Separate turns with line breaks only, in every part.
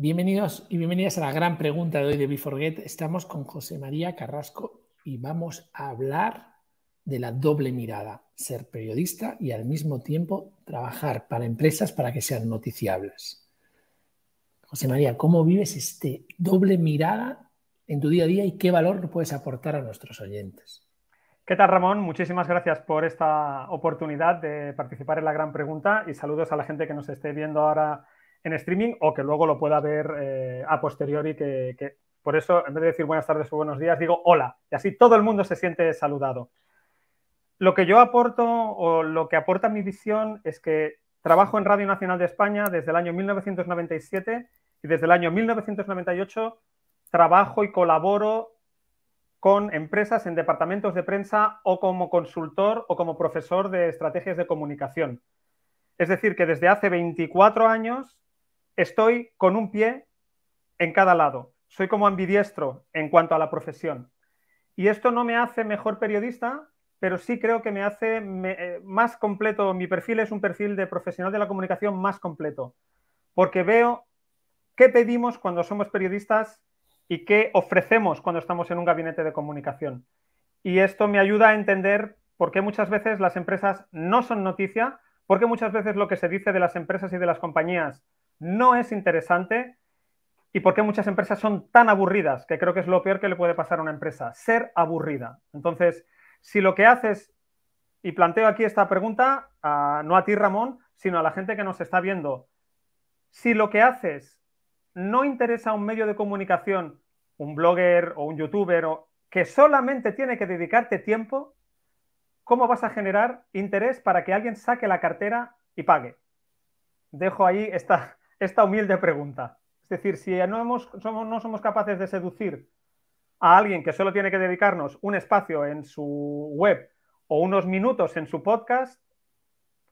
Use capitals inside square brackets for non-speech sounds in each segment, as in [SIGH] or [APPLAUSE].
Bienvenidos y bienvenidas a la gran pregunta de hoy de Beforget. Estamos con José María Carrasco y vamos a hablar de la doble mirada, ser periodista y al mismo tiempo trabajar para empresas para que sean noticiables. José María, ¿cómo vives este doble mirada en tu día a día y qué valor puedes aportar a
nuestros oyentes? ¿Qué tal, Ramón? Muchísimas gracias por esta oportunidad de participar en la gran pregunta y saludos a la gente que nos esté viendo ahora en streaming o que luego lo pueda ver eh, a posteriori. que, por eso, en vez de decir buenas tardes o buenos días, digo hola. Y así todo el mundo se siente saludado. Lo que yo aporto o lo que aporta mi visión es que trabajo en Radio Nacional de España desde el año 1997 y desde el año 1998 trabajo y colaboro con empresas en departamentos de prensa o como consultor o como profesor de estrategias de comunicación. Es decir, que desde hace 24 años Estoy con un pie en cada lado. Soy como ambidiestro en cuanto a la profesión. Y esto no me hace mejor periodista, pero sí creo que me hace eh, más completo. Mi perfil es un perfil de profesional de la comunicación más completo, porque veo qué pedimos cuando somos periodistas y qué ofrecemos cuando estamos en un gabinete de comunicación. Y esto me ayuda a entender por qué muchas veces las empresas no son noticia, por qué muchas veces lo que se dice de las empresas y de las compañías no es interesante y por qué muchas empresas son tan aburridas, que creo que es lo peor que le puede pasar a una empresa, ser aburrida. Entonces, si lo que haces, y planteo aquí esta pregunta, no a ti Ramón, sino a la gente que nos está viendo, si lo que haces no interesa a un medio de comunicación, un blogger o un youtuber, o, que solamente tiene que dedicarte tiempo, ¿cómo vas a generar interés para que alguien saque la cartera y pague? Dejo ahí esta, esta humilde pregunta. Es decir, si no, somos, no somos capaces de seducir a alguien que solo tiene que dedicarnos un espacio en su web o unos minutos en su podcast,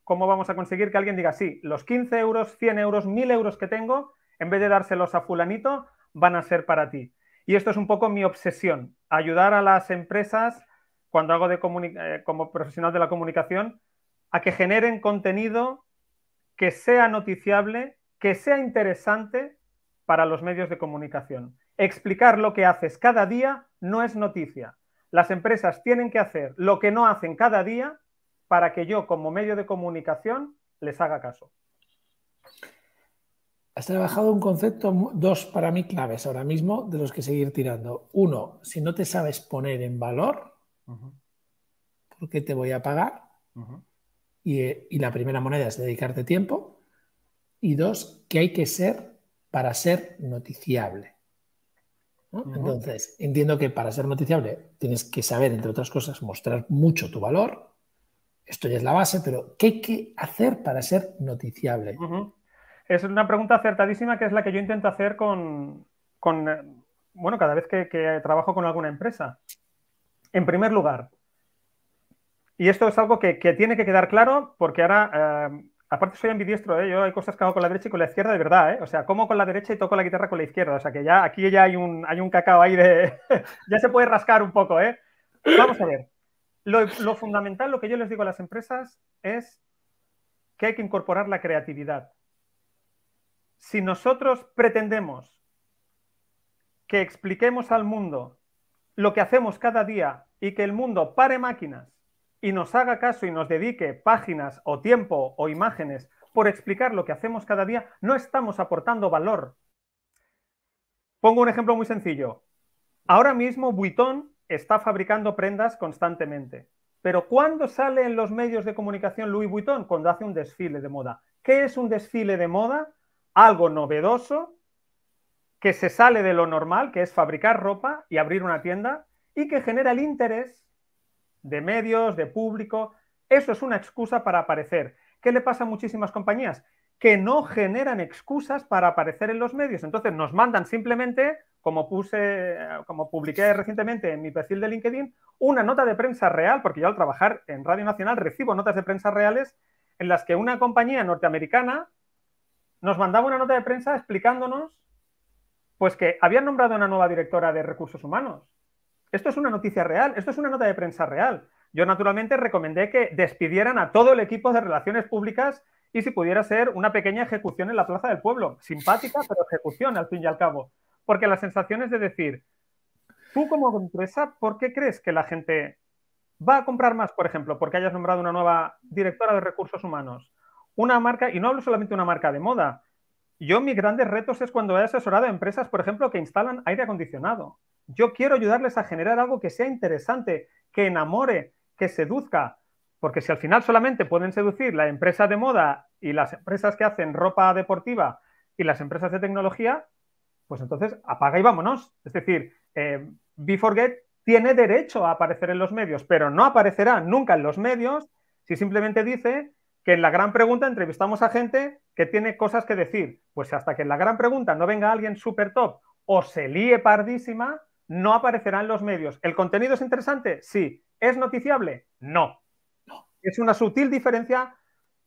¿cómo vamos a conseguir que alguien diga, sí, los 15 euros, 100 euros, 1000 euros que tengo, en vez de dárselos a fulanito, van a ser para ti? Y esto es un poco mi obsesión, ayudar a las empresas, cuando hago de eh, como profesional de la comunicación, a que generen contenido que sea noticiable que sea interesante para los medios de comunicación. Explicar lo que haces cada día no es noticia. Las empresas tienen que hacer lo que no hacen cada día para que yo como medio de comunicación les haga caso.
Has trabajado un concepto, dos para mí claves ahora mismo, de los que seguir tirando. Uno, si no te sabes poner en valor, ¿por qué te voy a pagar? Eh, y, la primera moneda es dedicarte tiempo y dos, ¿qué hay que ser para ser noticiable. Entonces, entiendo que para ser noticiable tienes que saber, entre otras cosas, mostrar mucho tu valor. Esto ya es la base, pero ¿qué hay que hacer para ser noticiable?
Es una pregunta acertadísima que es la que yo intento hacer con, eh, bueno, cada vez que, trabajo con alguna empresa. En primer lugar, y esto es algo que, tiene que quedar claro porque ahora eh, Aparte soy ambidiestro, ¿eh? yo hay cosas que hago con la derecha y con la izquierda de verdad, ¿eh? O sea, como con la derecha y toco la guitarra con la izquierda. O sea, que ya aquí ya hay un, hay un cacao ahí de... [LAUGHS] ya se puede rascar un poco, ¿eh? Vamos a ver. lo, fundamental, lo que yo les digo a las empresas es que hay que incorporar la creatividad. Si nosotros pretendemos que expliquemos al mundo lo que hacemos cada día y que el mundo pare máquinas y nos haga caso y nos dedique páginas o tiempo o imágenes por explicar lo que hacemos cada día, no estamos aportando valor. Pongo un ejemplo muy sencillo. Ahora mismo Vuitton está fabricando prendas constantemente. Pero ¿cuándo sale en los medios de comunicación Louis Vuitton? Cuando hace un desfile de moda. ¿Qué es un desfile de moda? Algo novedoso que se sale de lo normal, que es fabricar ropa y abrir una tienda, y que genera el interés de medios, de público. Eso es una excusa para aparecer. ¿Qué le pasa a muchísimas compañías? Que no generan excusas para aparecer en los medios. Entonces nos mandan simplemente, como puse, como publiqué recientemente en mi perfil de LinkedIn, una nota de prensa real, porque yo al trabajar en Radio Nacional recibo notas de prensa reales en las que una compañía norteamericana nos mandaba una nota de prensa explicándonos pues que habían nombrado una nueva directora de recursos humanos esto es una noticia real, esto es una nota de prensa real. Yo naturalmente recomendé que despidieran a todo el equipo de relaciones públicas y si pudiera ser una pequeña ejecución en la Plaza del Pueblo, simpática, pero ejecución al fin y al cabo. Porque la sensación es de decir, tú como empresa, ¿por qué crees que la gente va a comprar más, por ejemplo, porque hayas nombrado una nueva directora de recursos humanos? Una marca, y no hablo solamente de una marca de moda, yo mis grandes retos es cuando he asesorado a empresas, por ejemplo, que instalan aire acondicionado. Yo quiero ayudarles a generar algo que sea interesante, que enamore, que seduzca. Porque si al final solamente pueden seducir la empresa de moda y las empresas que hacen ropa deportiva y las empresas de tecnología, pues entonces apaga y vámonos. Es decir, eh, BeForget tiene derecho a aparecer en los medios, pero no aparecerá nunca en los medios si simplemente dice que en la gran pregunta entrevistamos a gente que tiene cosas que decir. Pues hasta que en la gran pregunta no venga alguien super top o se líe pardísima, no aparecerá en los medios. ¿El contenido es interesante? Sí. ¿Es noticiable? No. Es una sutil diferencia,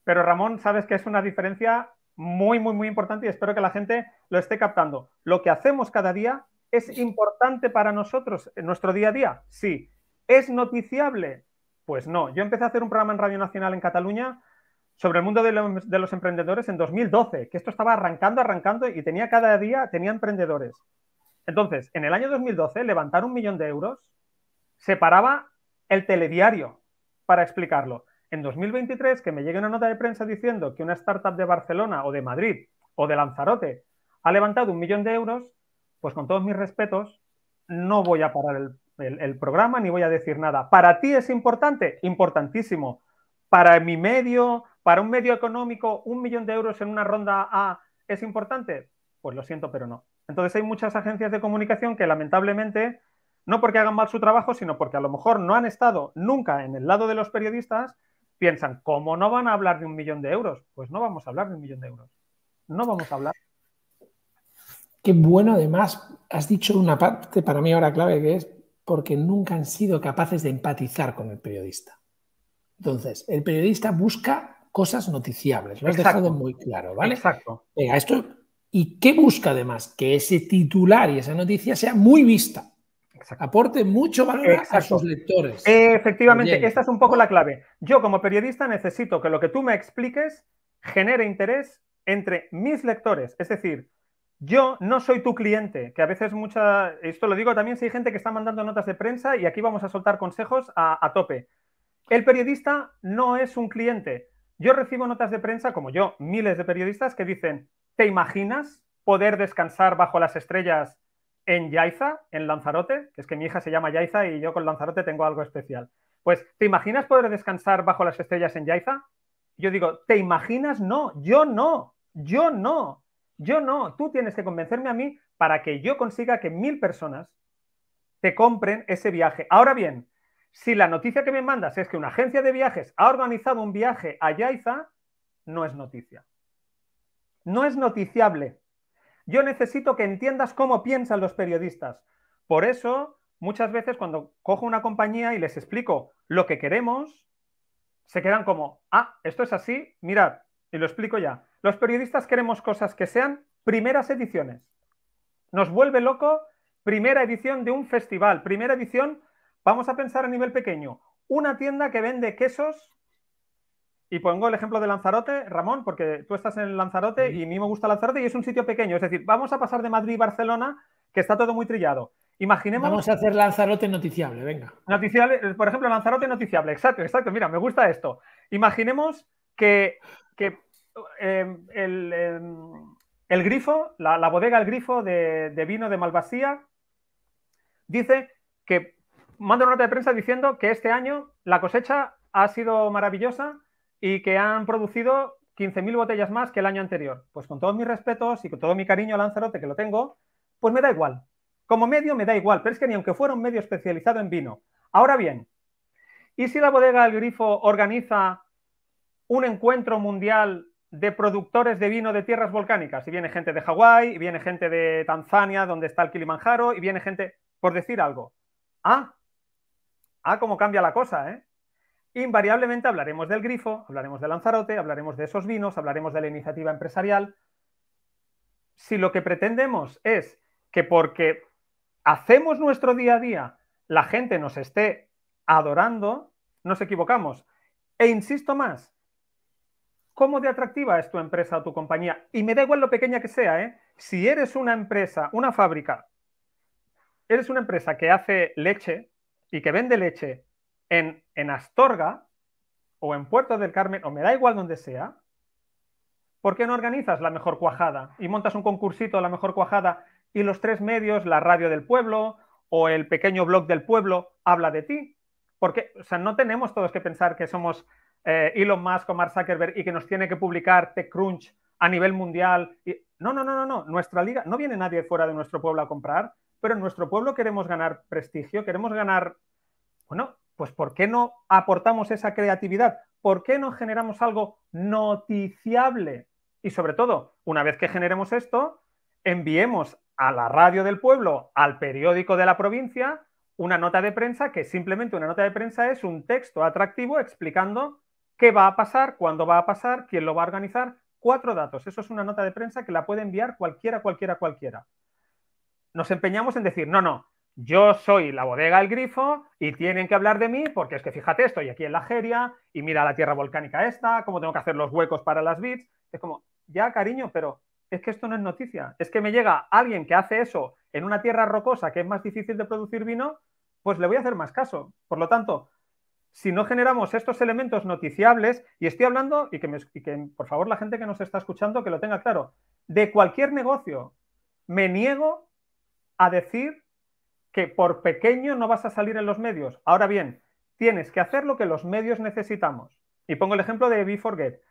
pero Ramón, sabes que es una diferencia muy, muy, muy importante y espero que la gente lo esté captando. Lo que hacemos cada día es importante para nosotros en nuestro día a día. Sí. ¿Es noticiable? Pues no. Yo empecé a hacer un programa en Radio Nacional en Cataluña sobre el mundo de los, de los emprendedores en 2012, que esto estaba arrancando, arrancando y tenía cada día, tenía emprendedores. Entonces, en el año 2012, levantar un millón de euros separaba el telediario para explicarlo. En 2023, que me llegue una nota de prensa diciendo que una startup de Barcelona o de Madrid o de Lanzarote ha levantado un millón de euros, pues con todos mis respetos, no voy a parar el, programa ni voy a decir nada. Para ti es importante, importantísimo. Para mi medio, para un medio económico, un millón de euros en una ronda A es importante. Pues lo siento, pero no. Entonces hay muchas agencias de comunicación que lamentablemente, no porque hagan mal su trabajo, sino porque a lo mejor no han estado nunca en el lado de los periodistas, piensan, ¿cómo no van a hablar de un millón de euros? Pues no vamos a hablar de un millón de euros. No vamos a hablar.
Qué bueno, además, has dicho una parte para mí ahora clave que es porque nunca han sido capaces de empatizar con el periodista. Entonces, el periodista busca cosas noticiables, lo has dejado muy claro, ¿vale? Exacto. Venga, esto ¿Y qué busca además?
Que ese titular y esa noticia sea muy vista. Aporte mucho valor a sus lectores. Efectivamente, esta es un poco la clave. Yo como periodista necesito que lo que tú me expliques genere interés entre mis lectores. Es decir, yo no soy tu cliente, que a veces mucha, esto lo digo también, si hay gente que está mandando notas de prensa y aquí vamos a soltar consejos a tope. El periodista no es un cliente. Yo recibo notas de prensa, como yo, miles de periodistas que dicen, ¿Te imaginas poder descansar bajo las estrellas en Yaiza, en Lanzarote? es que mi hija se llama Yaiza y yo con Lanzarote tengo algo especial. Pues, ¿te imaginas poder descansar bajo las estrellas en Yaiza? Yo digo, ¿te imaginas? No, yo no, yo no, yo no. Tú tienes que convencerme a mí para que yo consiga que mil personas te compren ese viaje. Ahora bien, si la noticia que me mandas es que una agencia de viajes ha organizado un viaje a Yaiza, no es noticia no es noticiable. Yo necesito que entiendas cómo piensan los periodistas. Por eso, muchas veces cuando cojo una compañía y les explico lo que queremos, se quedan como, ah, esto es así, mirad, y lo explico ya. Los periodistas queremos cosas que sean primeras ediciones. Nos vuelve loco primera edición de un festival, primera edición, vamos a pensar a nivel pequeño, una tienda que vende quesos y pongo el ejemplo de Lanzarote, Ramón, porque tú estás en Lanzarote y a mí me gusta Lanzarote y es un sitio pequeño. Es decir, vamos a pasar de Madrid y Barcelona, que está todo muy trillado. Imaginemos. Vamos a hacer Lanzarote noticiable, venga. por ejemplo, Lanzarote noticiable, exacto, exacto. Mira, me gusta esto. Imaginemos que, eh, eh, el, grifo, la, bodega El Grifo de, vino de Malvasía, dice que manda una nota de prensa diciendo que este año la cosecha ha sido maravillosa y que han producido 15.000 botellas más que el año anterior. Pues con todos mis respetos y con todo mi cariño a Lanzarote, que lo tengo, pues me da igual. Como medio me da igual, pero es que ni aunque fuera un medio especializado en vino. Ahora bien, ¿y si la bodega del Grifo organiza un encuentro mundial de productores de vino de tierras volcánicas? Y viene gente de Hawái, y viene gente de Tanzania, donde está el Kilimanjaro, y viene gente, por decir algo. Ah, ah, cómo cambia la cosa, ¿eh? Invariablemente hablaremos del grifo, hablaremos de Lanzarote, hablaremos de esos vinos, hablaremos de la iniciativa empresarial. Si lo que pretendemos es que porque hacemos nuestro día a día, la gente nos esté adorando, nos equivocamos. E insisto más, ¿cómo de atractiva es tu empresa o tu compañía? Y me da igual lo pequeña que sea, ¿eh? Si eres una empresa, una fábrica, eres una empresa que hace leche y que vende leche en, Astorga o en Puerto del Carmen, o me da igual donde sea, ¿por qué no organizas la mejor cuajada y montas un concursito a la mejor cuajada y los tres medios, la radio del pueblo o el pequeño blog del pueblo, habla de ti? Porque, o sea, no tenemos todos que pensar que somos eh, Elon Musk o Mark Zuckerberg y que nos tiene que publicar TechCrunch a nivel mundial. No, no, no, no, no. Nuestra liga, no viene nadie fuera de nuestro pueblo a comprar, pero en nuestro pueblo queremos ganar prestigio, queremos ganar, bueno, pues ¿por qué no aportamos esa creatividad? ¿Por qué no generamos algo noticiable? Y sobre todo, una vez que generemos esto, enviemos a la radio del pueblo, al periódico de la provincia, una nota de prensa que simplemente una nota de prensa es un texto atractivo explicando qué va a pasar, cuándo va a pasar, quién lo va a organizar, cuatro datos. Eso es una nota de prensa que la puede enviar cualquiera, cualquiera, cualquiera. Nos empeñamos en decir, no, no, yo soy la bodega del Grifo y tienen que hablar de mí porque es que fíjate, estoy aquí en la Jeria y mira la tierra volcánica esta, cómo tengo que hacer los huecos para las bits. Es como, ya cariño, pero es que esto no es noticia. Es que me llega alguien que hace eso en una tierra rocosa que es más difícil de producir vino, pues le voy a hacer más caso. Por lo tanto, si no generamos estos elementos noticiables, y estoy hablando, y y que por favor la gente que nos está escuchando que lo tenga claro, de cualquier negocio, me niego a decir que por pequeño no vas a salir en los medios. Ahora bien, tienes que hacer lo que los medios necesitamos. Y pongo el ejemplo de Before forget.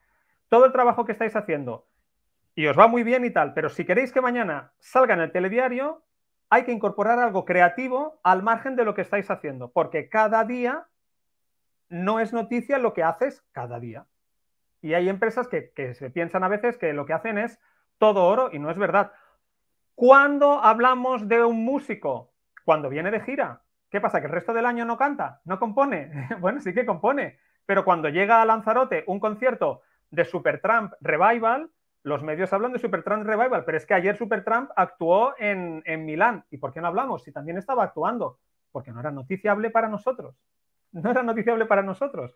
Todo el trabajo que estáis haciendo y os va muy bien y tal, pero si queréis que mañana salga en el telediario, hay que incorporar algo creativo al margen de lo que estáis haciendo, porque cada día no es noticia lo que haces cada día. Y hay empresas que, que se piensan a veces que lo que hacen es todo oro y no es verdad. Cuando hablamos de un músico, cuando viene de gira. ¿Qué pasa? ¿Que el resto del año no canta? ¿No compone? [LAUGHS] bueno, sí que compone. Pero cuando llega a Lanzarote un concierto de Supertramp Revival, los medios hablan de Supertramp Revival, pero es que ayer Supertramp actuó en, Milán. ¿Y por qué no hablamos? Si también estaba actuando. Porque no era noticiable para nosotros. No era noticiable para nosotros.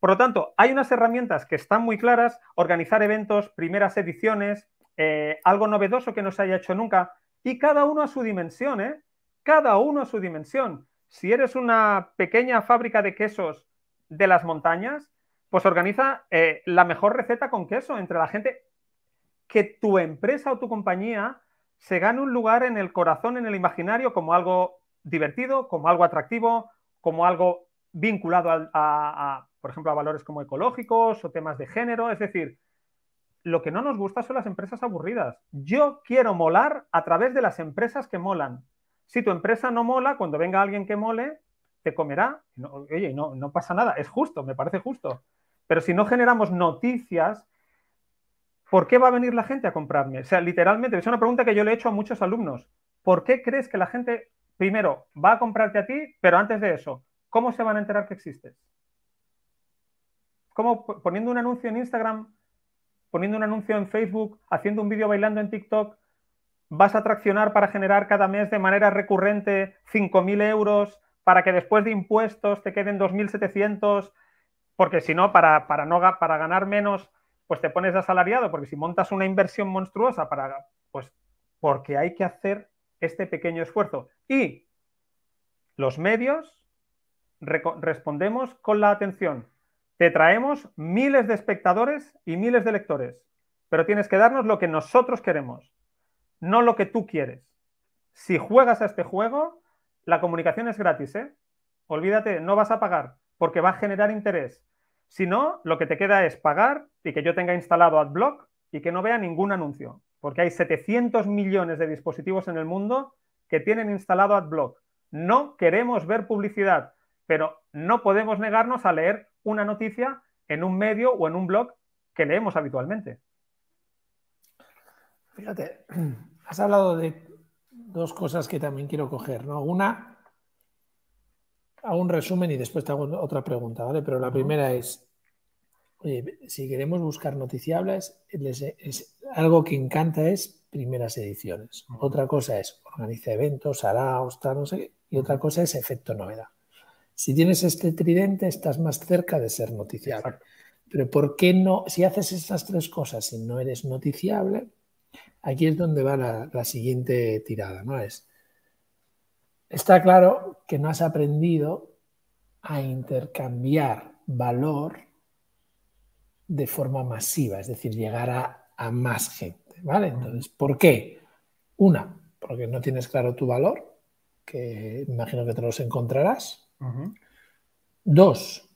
Por lo tanto, hay unas herramientas que están muy claras, organizar eventos, primeras ediciones, eh, algo novedoso que no se haya hecho nunca, y cada uno a su dimensión, ¿eh? cada uno a su dimensión. Si eres una pequeña fábrica de quesos de las montañas, pues organiza eh, la mejor receta con queso entre la gente. Que tu empresa o tu compañía se gane un lugar en el corazón, en el imaginario, como algo divertido, como algo atractivo, como algo vinculado a, a por ejemplo, a valores como ecológicos o temas de género. Es decir, lo que no nos gusta son las empresas aburridas. Yo quiero molar a través de las empresas que molan. Si tu empresa no mola, cuando venga alguien que mole, te comerá. oye, no, no pasa nada, es justo, me parece justo. Pero si no generamos noticias, ¿por qué va a venir la gente a comprarme? O sea, literalmente, es una pregunta que yo le he hecho a muchos alumnos. ¿Por qué crees que la gente, primero, va a comprarte a ti, pero antes de eso, ¿cómo se van a enterar que existes? ¿Cómo poniendo un anuncio en Instagram, poniendo un anuncio en Facebook, haciendo un vídeo bailando en TikTok, vas a traccionar para generar cada mes de manera recurrente 5.000 euros para que después de impuestos te queden 2.700, porque si no, para, para, no, para ganar menos, pues te pones asalariado, porque si montas una inversión monstruosa para, pues, porque hay que hacer este pequeño esfuerzo. Y los medios respondemos con la atención. Te traemos miles de espectadores y miles de lectores, pero tienes que darnos lo que nosotros queremos no lo que tú quieres. Si juegas a este juego, la comunicación es gratis, ¿eh? Olvídate, no vas a pagar porque va a generar interés. Si no, lo que te queda es pagar y que yo tenga instalado AdBlock y que no vea ningún anuncio, porque hay 700 millones de dispositivos en el mundo que tienen instalado AdBlock. No queremos ver publicidad, pero no podemos negarnos a leer una noticia en un medio o en un blog que leemos habitualmente. Fíjate, [CLEARS THROAT] has hablado de
dos cosas que también quiero coger, ¿no? Una, hago un resumen y después te hago otra pregunta, ¿vale? Pero la primera es, oye, si queremos buscar noticiables, algo que encanta es primeras ediciones. Otra cosa es organiza eventos, hará, tal, no sé Y otra cosa es efecto novedad. Si tienes este tridente, estás más cerca de ser noticiable. Pero ¿por qué no? Si haces esas tres cosas y no eres noticiable, Aquí es donde va la, siguiente tirada, ¿no? Es, está claro que no has aprendido a intercambiar valor de forma masiva, es decir, llegar a, más gente, ¿vale? Entonces, ¿por qué? Una, porque no tienes claro tu valor, que imagino que te los encontrarás. Dos,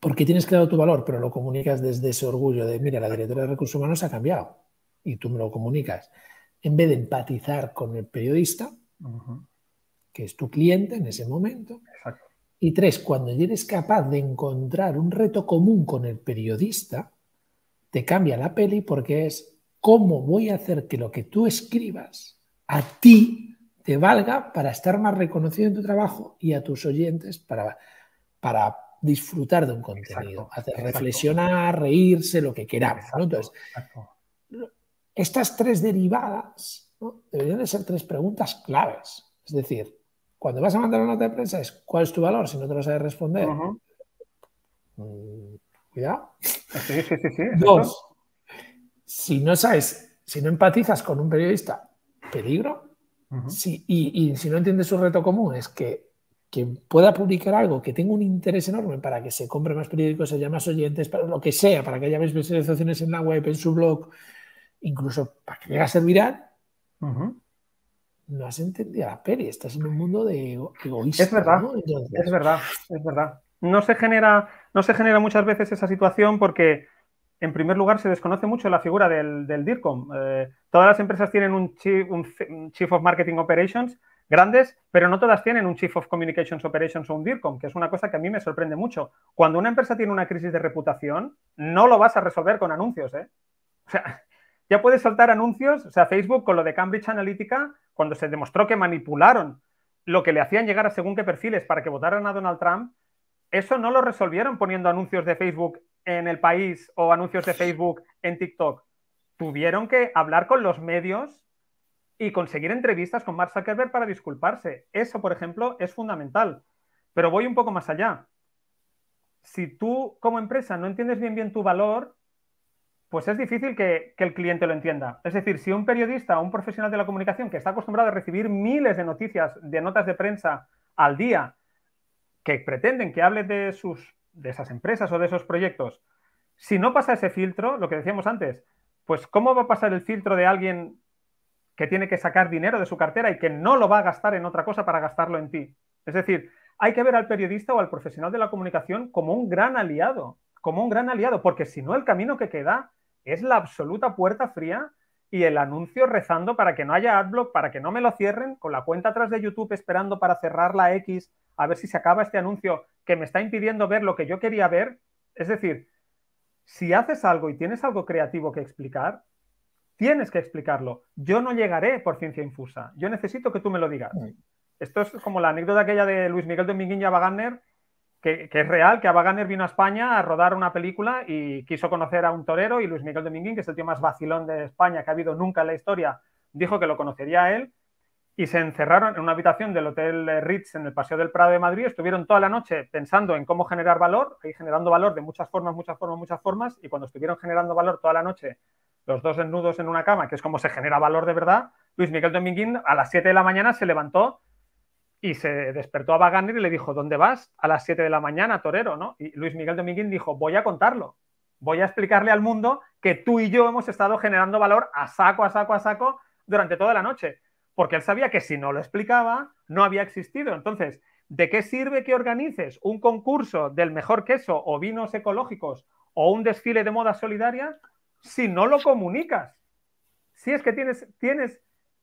porque tienes claro tu valor, pero lo comunicas desde ese orgullo de, mira, la directora de recursos humanos ha cambiado y tú me lo comunicas, en vez de empatizar con el periodista, que es tu cliente en ese momento. Y tres, cuando eres capaz de encontrar un reto común con el periodista, te cambia la peli porque es cómo voy a hacer que lo que tú escribas a ti te valga para estar más reconocido en tu trabajo y a tus oyentes para, para disfrutar de un contenido, hacer reflexionar, reírse, lo que queramos. Estas tres derivadas deberían de ser tres preguntas claves. Es decir, cuando vas a mandar una nota de prensa es ¿cuál es tu valor? Si no te lo sabes responder. Mm, cuidado. Dos, si no sabes, si no empatizas con un periodista, peligro. y, si no entiendes su reto común es que quien pueda publicar algo que tenga un interés enorme para que se compre más periódicos, se más oyentes, para lo que sea, para que haya más visualizaciones en la web, en su blog, incluso para que llegue a ser viral, no has entendido la peli, estás en un mundo de egoísmo. Es verdad, es verdad,
es verdad. No se, genera, no se genera muchas veces esa situación porque, en primer lugar, se desconoce mucho la figura del, DIRCOM. Eh, todas las empresas tienen un chief, un chief of Marketing Operations grandes, pero no todas tienen un Chief of Communications Operations o un DIRCOM, que es una cosa que a mí me sorprende mucho. Cuando una empresa tiene una crisis de reputación, no lo vas a resolver con anuncios, ¿eh? O sea, ya puedes saltar anuncios, o sea, Facebook con lo de Cambridge Analytica, cuando se demostró que manipularon lo que le hacían llegar a según qué perfiles para que votaran a Donald Trump, eso no lo resolvieron poniendo anuncios de Facebook en el país o anuncios de Facebook en TikTok. Tuvieron que hablar con los medios y conseguir entrevistas con Mark Zuckerberg para disculparse. Eso, por ejemplo, es fundamental. Pero voy un poco más allá. Si tú como empresa no entiendes bien bien tu valor, pues es difícil que, el cliente lo entienda. Es decir, si un periodista o un profesional de la comunicación que está acostumbrado a recibir miles de noticias, de notas de prensa al día, que pretenden que hable de, sus, de esas empresas o de esos proyectos, si no pasa ese filtro, lo que decíamos antes, pues ¿cómo va a pasar el filtro de alguien que tiene que sacar dinero de su cartera y que no lo va a gastar en otra cosa para gastarlo en ti? Es decir, hay que ver al periodista o al profesional de la comunicación como un gran aliado, como un gran aliado, porque si no el camino que queda es la absoluta puerta fría y el anuncio rezando para que no haya adblock, para que no me lo cierren, con la cuenta atrás de YouTube esperando para cerrar la X, a ver si se acaba este anuncio que me está impidiendo ver lo que yo quería ver. Es decir, si haces algo y tienes algo creativo que explicar, tienes que explicarlo. Yo no llegaré por ciencia infusa. Yo necesito que tú me lo digas. Mm. Esto es como la anécdota aquella de Luis Miguel Dominguín y que, es real, que a vino a España a rodar una película y quiso conocer a un torero y Luis Miguel Dominguín, que es el tío más vacilón de España que ha habido nunca en la historia, dijo que lo conocería a él y se encerraron en una habitación del Hotel Ritz en el Paseo del Prado de Madrid, estuvieron toda la noche pensando en cómo generar valor, y generando valor de muchas formas, muchas formas, muchas formas, y cuando estuvieron generando valor toda la noche, los dos desnudos en una cama, que es como se genera valor de verdad, Luis Miguel Dominguín a las 7 de la mañana se levantó y se despertó a Wagner y le dijo, ¿dónde vas? A las 7 de la mañana, torero, ¿no? Y Luis Miguel Domínguez dijo, voy a contarlo, voy a explicarle al mundo que tú y yo hemos estado generando valor a saco, a saco, a saco durante toda la noche, porque él sabía que si no lo explicaba, no había existido. Entonces, ¿de qué sirve que organices un concurso del mejor queso o vinos ecológicos o un desfile de moda solidaria si no lo comunicas? Si es que tienes, tienes,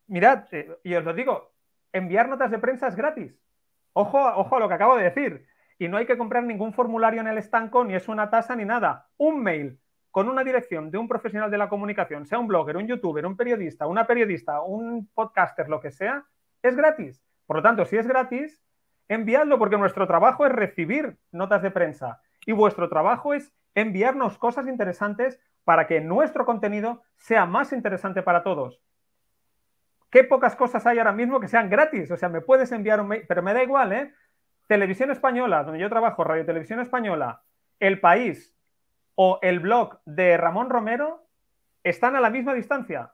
mirad, eh, y os lo digo, enviar notas de prensa es gratis. Ojo, ojo a lo que acabo de decir. Y no hay que comprar ningún formulario en el estanco, ni es una tasa, ni nada. Un mail con una dirección de un profesional de la comunicación, sea un blogger, un youtuber, un periodista, una periodista, un podcaster, lo que sea, es gratis. Por lo tanto, si es gratis, enviadlo porque nuestro trabajo es recibir notas de prensa y vuestro trabajo es enviarnos cosas interesantes para que nuestro contenido sea más interesante para todos. Qué pocas cosas hay ahora mismo que sean gratis. O sea, me puedes enviar un mail, pero me da igual, ¿eh? Televisión Española, donde yo trabajo, Radio Televisión Española, El País o el blog de Ramón Romero están a la misma distancia.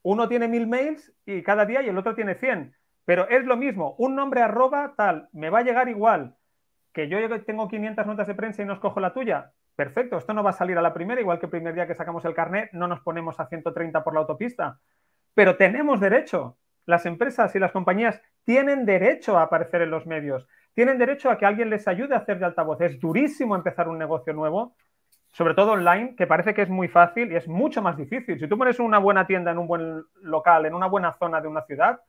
Uno tiene mil mails y cada día y el otro tiene cien. Pero es lo mismo, un nombre arroba tal, me va a llegar igual. Que yo tengo 500 notas de prensa y nos cojo la tuya. Perfecto, esto no va a salir a la primera, igual que el primer día que sacamos el carnet no nos ponemos a 130 por la autopista pero tenemos derecho. Las empresas y las compañías tienen derecho a aparecer en los medios, tienen derecho a que alguien les ayude a hacer de altavoz. Es durísimo empezar un negocio nuevo, sobre todo online, que parece que es muy fácil y es mucho más difícil. Si tú pones una buena tienda en un buen local, en una buena zona de una ciudad,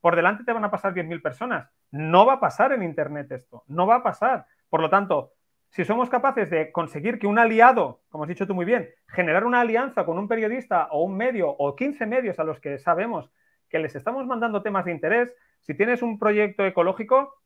por delante te van a pasar 10.000 personas. No va a pasar en Internet esto, no va a pasar. Por lo tanto, si somos capaces de conseguir que un aliado, como has dicho tú muy bien, generar una alianza con un periodista o un medio o 15 medios a los que sabemos que les estamos mandando temas de interés, si tienes un proyecto ecológico,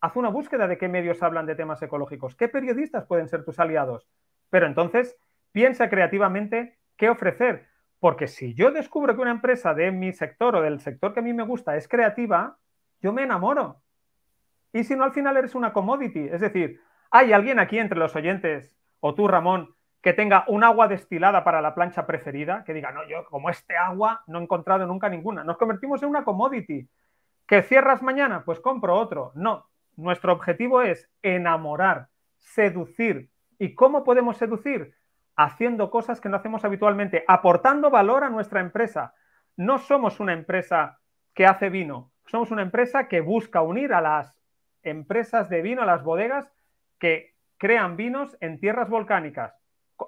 haz una búsqueda de qué medios hablan de temas ecológicos, qué periodistas pueden ser tus aliados. Pero entonces piensa creativamente qué ofrecer, porque si yo descubro que una empresa de mi sector o del sector que a mí me gusta es creativa, yo me enamoro. Y si no, al final eres una commodity, es decir, ¿Hay alguien aquí entre los oyentes, o tú, Ramón, que tenga un agua destilada para la plancha preferida, que diga, no, yo como este agua no he encontrado nunca ninguna. Nos convertimos en una commodity. ¿Que cierras mañana? Pues compro otro. No, nuestro objetivo es enamorar, seducir. ¿Y cómo podemos seducir? Haciendo cosas que no hacemos habitualmente, aportando valor a nuestra empresa. No somos una empresa que hace vino, somos una empresa que busca unir a las empresas de vino, a las bodegas, que crean vinos en tierras volcánicas.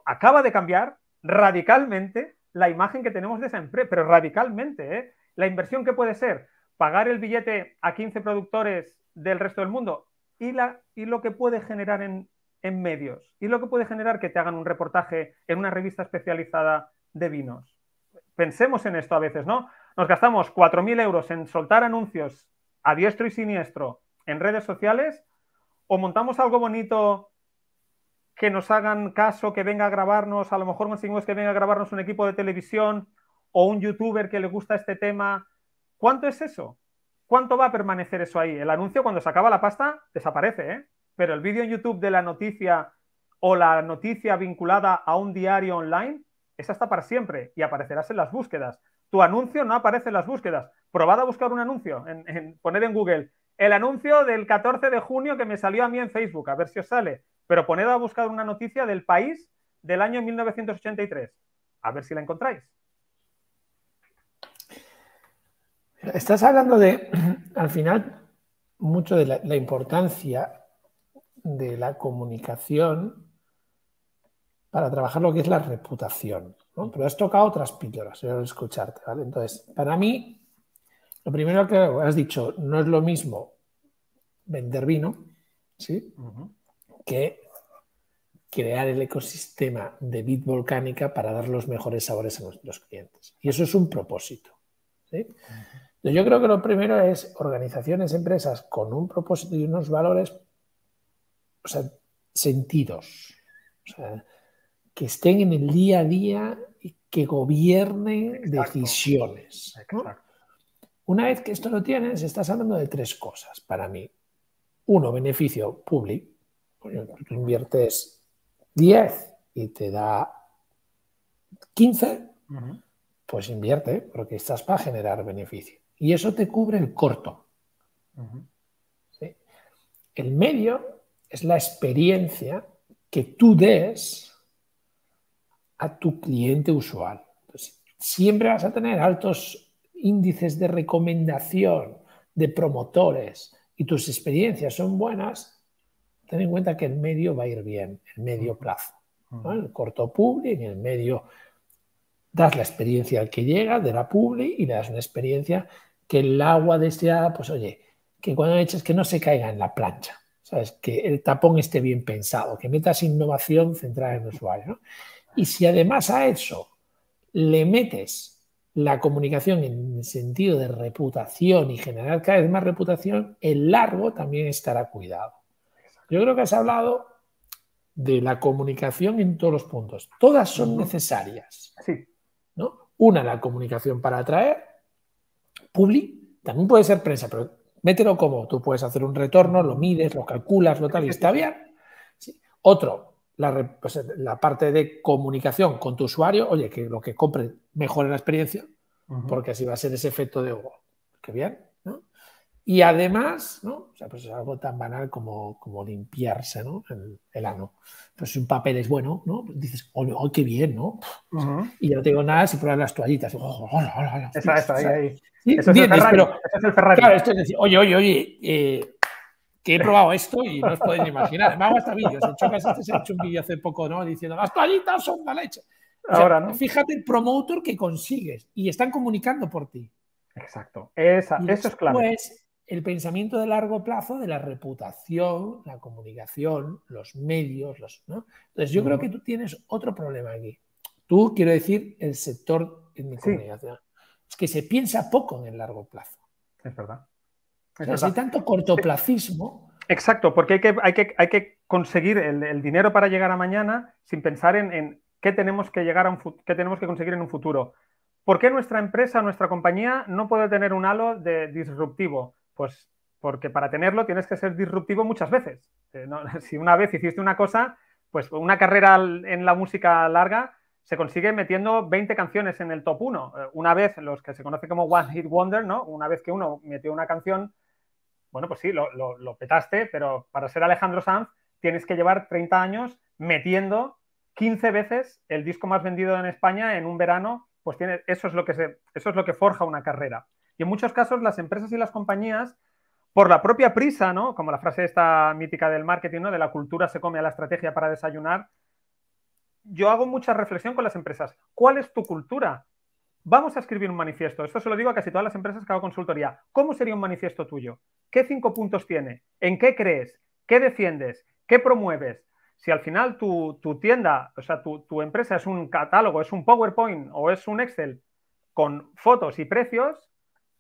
Acaba de cambiar radicalmente la imagen que tenemos de esa empresa, pero radicalmente. ¿eh? La inversión que puede ser pagar el billete a 15 productores del resto del mundo y, lo que puede generar en, en medios y lo que puede generar que te hagan un reportaje en una revista especializada de vinos. Pensemos en esto a veces, ¿no? Nos gastamos 4.000 euros en soltar anuncios a diestro y siniestro en redes sociales o montamos algo bonito que nos hagan caso, que venga a grabarnos, a lo mejor conseguimos que venga a grabarnos un equipo de televisión o un youtuber que le gusta este tema. ¿Cuánto es eso? ¿Cuánto va a permanecer eso ahí? El anuncio cuando se acaba la pasta desaparece, ¿eh? pero el vídeo en YouTube de la noticia o la noticia vinculada a un diario online, esa está para siempre y aparecerás en las búsquedas. Tu anuncio no aparece en las búsquedas. Probad a buscar un anuncio, en, poner en Google el anuncio del 14 de junio que me salió a mí en Facebook, a ver si os sale. Pero poned a buscar una noticia del país del año 1983. A ver si la encontráis.
Estás hablando de, [CLEARS THROAT] al final, mucho de la, importancia de la comunicación para trabajar lo que es la reputación. Pero has tocado otras píldoras, quiero eh, escucharte. ¿vale? Entonces, para mí, lo primero que has dicho, no es lo mismo vender vino, ¿sí? Que crear el ecosistema de vid volcánica para dar los mejores sabores a nuestros clientes. Y eso es un propósito. Yo creo que lo primero es organizaciones, empresas con un propósito y unos valores, o sea, sentidos, que estén en el día a día y que gobiernen decisiones. Exacto. Una vez que esto lo tienes, estás hablando de tres cosas para mí. Uno, beneficio público. Tú inviertes 10 y te da 15, pues invierte, porque estás para generar beneficio. Y eso te cubre el corto. El medio es la experiencia que tú des a tu cliente usual. siempre vas a tener altos índices de recomendación de promotores y tus experiencias son buenas, ten en cuenta que el medio va a ir bien, el medio plazo. En El corto publi, en el medio das la experiencia al que llega de la publi y le das una experiencia que el agua deseada, pues oye, que cuando eches que no se caiga en la plancha, ¿sabes? Que el tapón esté bien pensado, que metas innovación centrada en el usuario, Y si además a eso le metes la comunicación en sentido de reputación y generar cada vez más reputación, el largo también estará cuidado. Yo creo que has hablado de la comunicación en todos los puntos. Todas son necesarias. Sí. ¿no? Una, la comunicación para atraer. Public, también puede ser prensa, pero mételo como. Tú puedes hacer un retorno, lo mides, lo calculas, lo tal, y está bien. Otro, la, pues, la parte de comunicación con tu usuario. Oye, que lo que compre mejore la experiencia, porque así va a ser ese efecto de, oh, qué bien, Y además, ¿no? O sea, pues es algo tan banal como, como limpiarse, ¿no? El, ano. Entonces, si un papel es bueno, ¿no? Pues dices, oh, qué bien, ¿no? Y yo no te digo nada si pruebas las toallitas. Oh, hola, hola, hola. Eso, es el Ferrari. esto oye, oye, oye, eh, que he probado esto y no os podéis imaginar. Me hago hasta vídeos. He hecho, he hecho un vídeo hace poco, ¿no? Diciendo, las toallitas son la leche. Fíjate el promotor que consigues y están comunicando por ti. Exacto, eso es clave Pues el pensamiento de largo plazo de la reputación, la comunicación, los medios, los, Entonces yo creo que tú tienes otro problema aquí. Tú, quiero decir, el sector en comunicación. Es que se piensa poco en el largo plazo.
Es verdad. Es hay tanto cortoplacismo. Exacto, porque hay que, hay que, conseguir el, dinero para llegar a mañana sin pensar en qué tenemos que llegar a un tenemos que conseguir en un futuro. ¿Por qué nuestra empresa, nuestra compañía no puede tener un halo de disruptivo? Pues porque para tenerlo tienes que ser disruptivo muchas veces. Eh, [LAUGHS] si una vez hiciste una cosa, pues una carrera en la música larga se consigue metiendo 20 canciones en el top 1. Eh, una vez, los que se conoce como One Hit Wonder, ¿no? Una vez que uno metió una canción, bueno, pues sí, lo, lo petaste, pero para ser Alejandro Sanz tienes que llevar 30 años metiendo 15 veces el disco más vendido en España en un verano, pues tiene, eso, es lo que se, eso es lo que forja una carrera. Y en muchos casos las empresas y las compañías, por la propia prisa, ¿no? como la frase esta mítica del marketing, ¿no? de la cultura se come a la estrategia para desayunar, yo hago mucha reflexión con las empresas. ¿Cuál es tu cultura? Vamos a escribir un manifiesto. Esto se lo digo a casi todas las empresas que hago consultoría. ¿Cómo sería un manifiesto tuyo? ¿Qué cinco puntos tiene? ¿En qué crees? ¿Qué defiendes? ¿Qué promueves? si al final tu, tienda, o sea, tu, empresa es un catálogo, es un PowerPoint o es un Excel con fotos y precios,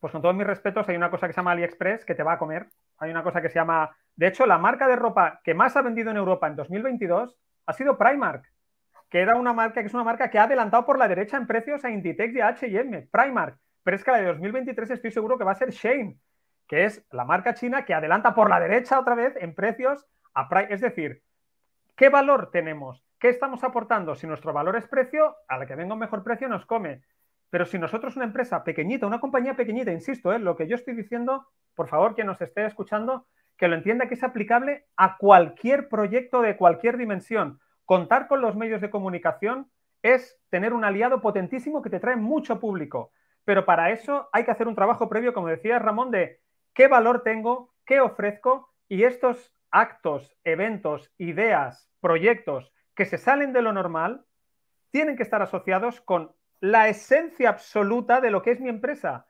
pues con todos mis respetos hay una cosa que se llama AliExpress que te va a comer. Hay una cosa que se llama, de hecho, la marca de ropa que más ha vendido en Europa en 2022 ha sido Primark, que era una marca que es una marca que ha adelantado por la derecha en precios a Inditex y H&M, Primark. Pero es que la de 2023 estoy seguro que va a ser Shane, que es la marca china que adelanta por la derecha otra vez en precios a Primark. Es decir, ¿Qué valor tenemos? ¿Qué estamos aportando? Si nuestro valor es precio, a la que venga un mejor precio nos come. Pero si nosotros, una empresa pequeñita, una compañía pequeñita, insisto, eh, lo que yo estoy diciendo, por favor, quien nos esté escuchando, que lo entienda que es aplicable a cualquier proyecto de cualquier dimensión. Contar con los medios de comunicación es tener un aliado potentísimo que te trae mucho público. Pero para eso hay que hacer un trabajo previo, como decía Ramón, de qué valor tengo, qué ofrezco y estos actos, eventos, ideas, proyectos que se salen de lo normal, tienen que estar asociados con la esencia absoluta de lo que es mi empresa.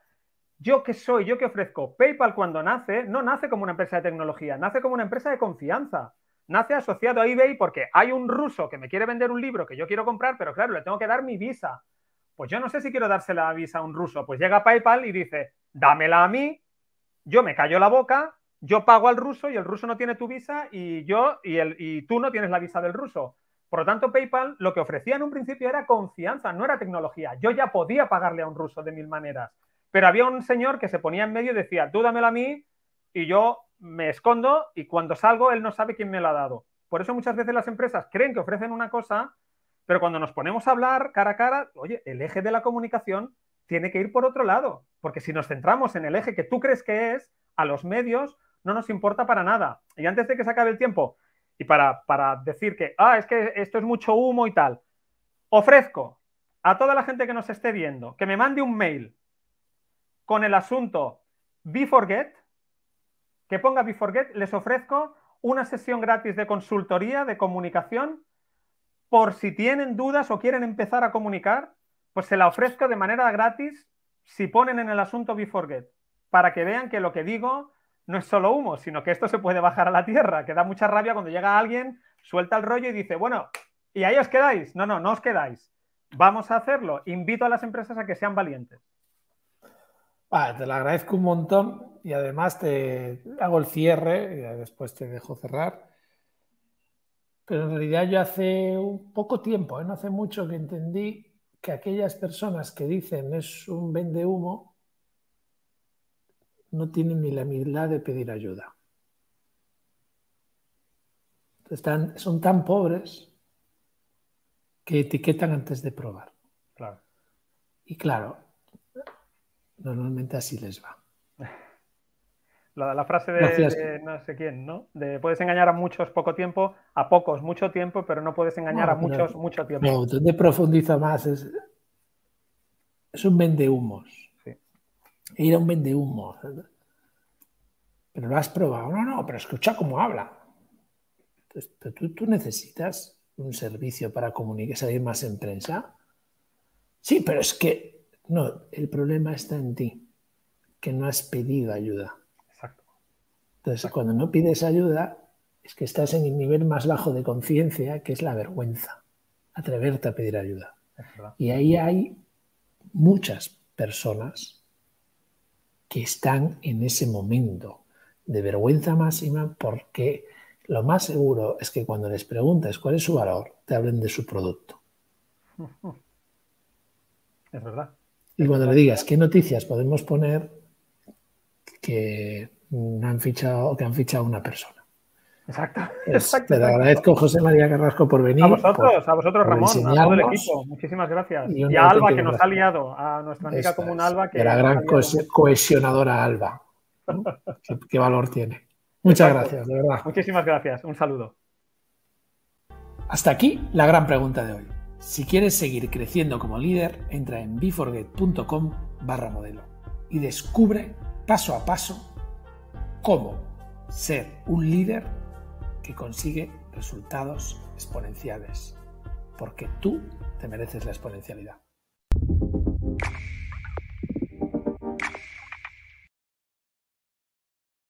Yo que soy, yo que ofrezco. PayPal cuando nace, no nace como una empresa de tecnología, nace como una empresa de confianza. Nace asociado a eBay porque hay un ruso que me quiere vender un libro que yo quiero comprar, pero claro, le tengo que dar mi visa. Pues yo no sé si quiero darse la visa a un ruso. Pues llega PayPal y dice, dámela a mí, yo me callo la boca, yo pago al ruso y el ruso no tiene tu visa y yo y, el, y tú no tienes la visa del ruso. Por lo tanto, PayPal lo que ofrecía en un principio era confianza, no era tecnología. Yo ya podía pagarle a un ruso de mil maneras, pero había un señor que se ponía en medio y decía, tú dámelo a mí y yo me escondo y cuando salgo él no sabe quién me lo ha dado. Por eso muchas veces las empresas creen que ofrecen una cosa, pero cuando nos ponemos a hablar cara a cara, oye, el eje de la comunicación tiene que ir por otro lado, porque si nos centramos en el eje que tú crees que es, a los medios, no nos importa para nada. Y antes de que se acabe el tiempo y para, para decir que, ah, es que esto es mucho humo y tal, ofrezco a toda la gente que nos esté viendo que me mande un mail con el asunto Be Forget, que ponga Be Forget, les ofrezco una sesión gratis de consultoría de comunicación por si tienen dudas o quieren empezar a comunicar, pues se la ofrezco de manera gratis si ponen en el asunto Be Forget, para que vean que lo que digo no es solo humo, sino que esto se puede bajar a la tierra, que da mucha rabia cuando llega alguien, suelta el rollo y dice, bueno, y ahí os quedáis. No, no, no os quedáis. Vamos a hacerlo. Invito a las empresas a que sean valientes.
te lo agradezco un montón y además te hago el cierre y después te dejo cerrar. Pero en realidad yo hace un poco tiempo, ¿eh? no hace mucho que entendí que aquellas personas que dicen es un vende humo, no tienen ni la humildad de pedir ayuda. Están, son tan pobres que etiquetan antes de probar. Y claro, normalmente así les va.
La, frase de, no sé quién, ¿no? De puedes engañar a muchos poco tiempo, a pocos mucho tiempo, pero no puedes engañar a muchos mucho tiempo. No,
profundiza más es, es un humos era un vende humo, Pero lo has probado. No, no, pero escucha cómo habla. Entonces, tú, necesitas un servicio para comunicar, salir más en prensa. Sí, pero es que no, el problema está en ti, que no has pedido ayuda. Exacto. Entonces, cuando no pides ayuda, es que estás en el nivel más bajo de conciencia, que es la vergüenza, atreverte a pedir ayuda. Y ahí hay muchas personas que están en ese momento de vergüenza máxima porque lo más seguro es que cuando les preguntas cuál es su valor, te hablen de su producto. [LAUGHS] Es verdad. Y cuando le digas qué noticias podemos poner que han fichado, que han fichado una persona. Exacto. Pues [LAUGHS] exacto te agradezco, José María Carrasco, por venir. A vosotros,
a vosotros, Ramón, a todo el equipo. Muchísimas gracias. Y, a Alba, que nos ha liado, a nuestra amiga común Alba. Que la gran
cohesionadora Alba. [LAUGHS] ¿Qué, valor tiene.
Muchas gracias, de verdad. Muchísimas gracias. Un saludo.
Hasta aquí la gran pregunta de hoy. Si quieres seguir creciendo como líder, entra en biforgetcom barra modelo y descubre paso a paso cómo ser un líder y consigue resultados exponenciales, porque tú te mereces la exponencialidad.